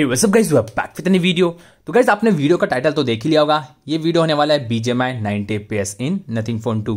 Hey what's up guys, we are तो guys आपने video का टाइटल तो देख ही लिया होगा ये वीडियो होने वाला है B G M I ninety P S in nothing phone two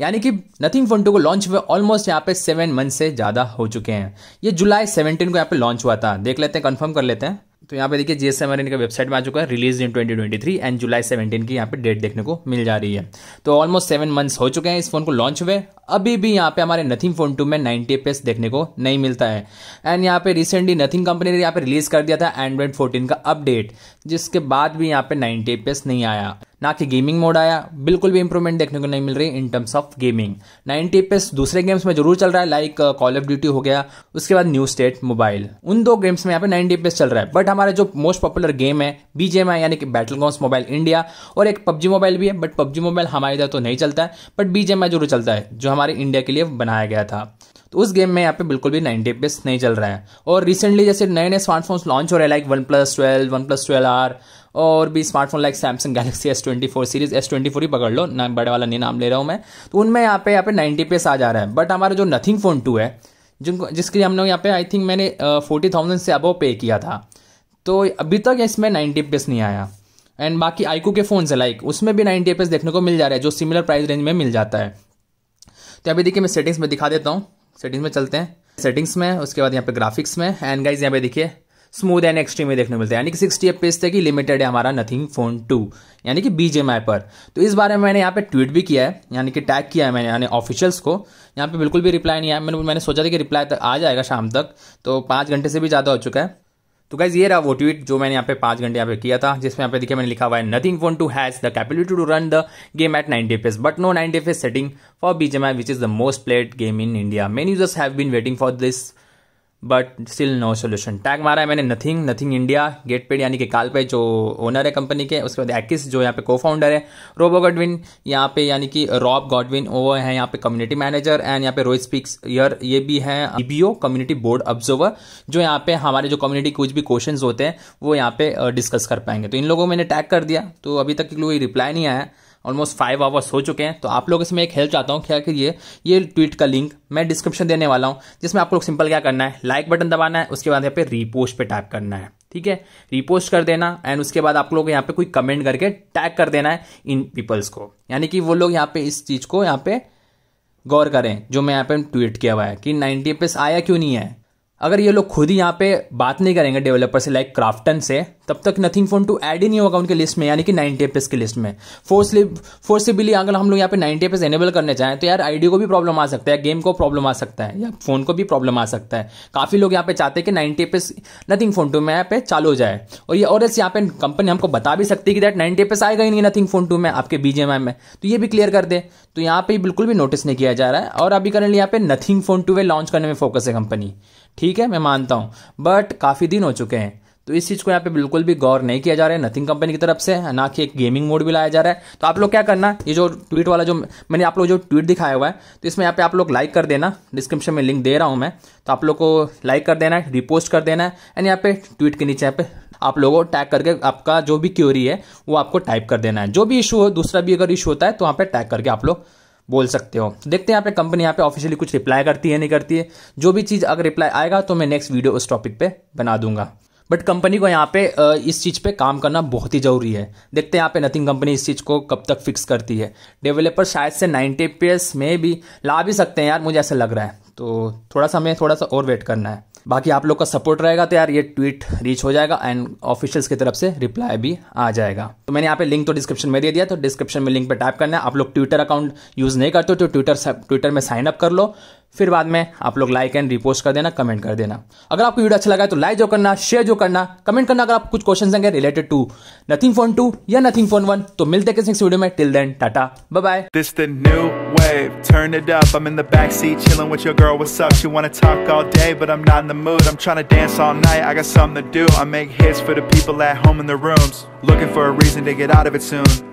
यानी कि नथिंग फोन टू को लॉन्च हुए ऑलमोस्ट यहाँ पे सेवन मंथ से ज़्यादा हो चुके हैं ये जुलाई सेवनटीन को यहाँ पे लॉन्च हुआ था देख लेते हैं कंफर्म कर लेते हैं तो यहाँ पे देखिए जीएसएम एस इनका वेबसाइट में आ चुका है रिलीज इन 2023 एंड जुलाई 17 की यहाँ पे डेट देखने को मिल जा रही है तो ऑलमोस्ट सेवन मंथ्स हो चुके हैं इस फोन को लॉन्च हुए अभी भी यहाँ पे हमारे नथिंग फोन टू में नाइनटी एपीएस देखने को नहीं मिलता है एंड यहाँ पे रिसेंटली नथिंग कंपनी ने यहाँ पे रिलीज कर दिया था एंड्रॉइड फोर्टीन का अपडेट जिसके बाद भी यहाँ पे नाइनटी एपीएस नहीं आया ना कि गेमिंग मोड आया बिल्कुल भी इंप्रूवमेंट देखने को नहीं मिल रही in terms of gaming ninety FPS दूसरे गेम्स में जरूर चल रहा है लाइक कॉल ऑफ ड्यूटी हो गया उसके बाद न्यू स्टेट मोबाइल उन दो गेम्स में यहाँ पे नाइनटी एपीएस चल रहा है बट हमारे जो मोस्ट पॉपुलर गेम है बीजेएमआई यानी कि बैटल गॉन्स मोबाइल इंडिया और एक पब्जी मोबाइल भी है बट पब्जी मोबाइल हमारे इधर तो नहीं चलता है बट बीजेएमआई जरूर चलता है जो हमारे इंडिया के लिए बनाया गया था तो उस गेम में यहाँ पे बिल्कुल भी नाइन्टी पेस नहीं चल रहा है और रिसेंटली जैसे नए नए स्मार्टफोन्स लॉन्च हो रहे हैं like one plus twelve one plus twelve R और भी smartphone like Samsung Galaxy S twenty four series S twenty four ही पकड़ लो ना बड़े वाला नहीं नाम ले रहा हूँ मैं तो उनमें यहाँ पे यहाँ पे नाइनटी पेस आ जा रहा है बट हमारा जो नथिंग फोन टू है जिनको जिसके लिए हम लोग यहाँ पे आई थिंक मैंने फोर्टी थाउजेंड से अबव पे किया था तो अभी तक इसमें नाइनटी पेस नहीं आया एंड बाकी आईकू के फोन है लाइक उसमें भी नाइन्टी पेस देखने को मिल जा रहा है जो सिमिलर प्राइस रेंज में मिल जाता है तो अभी देखिए मैं सेटिंग्स में दिखा देता हूँ सेटिंग्स में चलते हैं सेटिंग्स में उसके बाद यहाँ पे ग्राफिक्स में एंड गाइज यहाँ पे देखिए स्मूथ एंड एक्सट्रीम में देखने मिलते हैं यानी कि सिक्सटी एफ पेज तक ही लिमिटेड है हमारा नथिंग फोन टू यानी कि बी पर तो इस बारे में मैंने यहाँ पे ट्वीट भी किया है यानी कि टैग किया है मैंने यानी ऑफिशियल्स को यहाँ पे बिल्कुल भी रिप्लाई नहीं आया मैंने मैंने सोचा था कि रिप्लाई आ जाएगा शाम तक तो पाँच घंटे से भी ज़्यादा हो चुका है तो गाइज ये रहा वो ट्वीट जो मैंने यहाँ पे पांच घंटे यहाँ पे किया था जिसमें यहाँ पे देखिए मैंने लिखा हुआ है nothing phone two has the capability to run the game at ninety FPS but no ninety FPS setting for BGMI which is the most played game in India main users have been waiting for this but still no solution tag मारा है मैंने nothing nothing India get paid यानी कि काल पे जो owner है company के उसके बाद एक्स जो यहाँ पे को फाउंडर है रोबो गॉडविन यहाँ पे यानी कि रॉब गॉडविन वो है यहाँ पे कम्युनिटी मैनेजर एंड यहाँ पे रोहित स्पीक्स यर ये भी है बीबीओ कम्युनिटी बोर्ड ऑब्जर्वर जो यहाँ पे हमारे जो कम्युनिटी कुछ भी क्वेश्चन होते हैं वो यहाँ पे डिस्कस कर पाएंगे तो इन लोगों को मैंने टैग कर दिया तो अभी तक कोई रिप्लाई नहीं आया ऑलमोस्ट फाइव आवर्स हो चुके हैं तो आप लोगों से मैं एक हेल्प चाहता हूँ क्या करिए ये ट्वीट का लिंक मैं डिस्क्रिप्शन देने वाला हूँ जिसमें आप लोग सिंपल क्या करना है लाइक बटन दबाना है उसके बाद यहाँ पे रीपोस्ट पे टाइप करना है ठीक है रिपोस्ट कर देना एंड उसके बाद आप लोग यहाँ पे कोई कमेंट करके टैग कर देना है इन पीपल्स को यानी कि वो लोग यहाँ पे इस चीज़ को यहाँ पे गौर करें जो मैं यहाँ पे ट्वीट किया हुआ है कि नाइनटी पे आया क्यों नहीं है अगर ये लोग खुद ही यहाँ पे बात नहीं करेंगे डेवलपर से लाइक क्राफ्टन से तब तक नथिंग फोन टू ऐड ही नहीं होगा उनके लिस्ट में यानी कि नाइनटी एपिस की लिस्ट में फोर्सली फोर्सिबली अगर हम लोग यहाँ पे नाइनटी एपीएस एनेबल करने चाहें तो यार आईडी को भी प्रॉब्लम आ सकता है गेम को प्रॉब्लम आ सकता है या फोन को भी प्रॉब्लम आ सकता है काफ़ी लोग यहाँ पे चाहते हैं कि ninety FPS nothing phone two में यहाँ पे चालू हो जाए और ये और इस यहाँ पे कंपनी हमको बता भी सकती है कि दैट नाइनटी एपिस आएगा ही नहीं नथिंग फोन टू में आपके बीजेएमआई में तो ये भी क्लियर कर दे तो यहाँ पे बिल्कुल भी नोटिस नहीं किया जा रहा है और अभी करंटली यहाँ पे नथिंग फोन टू वे लॉन्च करने में फोकस है कंपनी ठीक है मैं मानता हूँ बट काफ़ी दिन हो चुके हैं तो इस चीज़ को यहाँ पे बिल्कुल भी गौर नहीं किया जा रहा है नथिंग कंपनी की तरफ से ना कि एक गेमिंग मोड भी लाया जा रहा है तो आप लोग क्या करना ये जो ट्वीट वाला जो मैंने आप लोग जो ट्वीट दिखाया हुआ है तो इसमें यहाँ पे आप लोग लाइक कर देना डिस्क्रिप्शन में लिंक दे रहा हूँ मैं तो आप लोग को लाइक कर देना है रिपोस्ट कर देना है एंड यहाँ पे ट्वीट के नीचे यहाँ पे आप लोगों को टैग करके आपका जो भी क्यूरी है वो आपको टाइप कर देना है जो भी इशू हो दूसरा भी अगर इशू होता है तो वहाँ पर टैग करके आप लोग बोल सकते हो देखते हैं यहाँ पे कंपनी यहाँ पे ऑफिशियली कुछ रिप्लाई करती है नहीं करती है जो भी चीज़ अगर रिप्लाई आएगा तो मैं नेक्स्ट वीडियो उस टॉपिक पे बना दूंगा बट कंपनी को यहाँ पे इस चीज़ पे काम करना बहुत ही ज़रूरी है देखते हैं यहाँ पे नथिंग कंपनी इस चीज़ को कब तक फिक्स करती है डेवलपर शायद से नाइन्टी पी में भी ला भी सकते हैं यार मुझे ऐसा लग रहा है तो थोड़ा सा हमें थोड़ा सा और वेट करना है बाकी आप लोग का सपोर्ट रहेगा तो यार ये ट्वीट रीच हो जाएगा एंड ऑफिशियल्स की तरफ से रिप्लाई भी आ जाएगा तो मैंने यहाँ पे लिंक तो डिस्क्रिप्शन में दे दिया तो डिस्क्रिप्शन में लिंक पे टाइप करना है आप लोग ट्विटर अकाउंट यूज़ नहीं करते तो ट्विटर ट्विटर में साइन अप कर लो फिर बाद में आप लोग लाइक एंड रिपोस्ट कर देना कमेंट कर देना अगर आपको वीडियो अच्छा लगा तो लाइक जो करना शेयर जो करना कमेंट करना अगर आप कुछ क्वेश्चन देंगे related to nothing phone two या नथिंग फोन वन तो मिलते हैं किसी वीडियो में till then tata bye this the new wave turn it up i'm in the back seat chilling with your girl what's up she want to talk all day but i'm not in the mood i'm trying to dance all night i got something to do i make hits for the people at home in the rooms looking for a reason to get out of it soon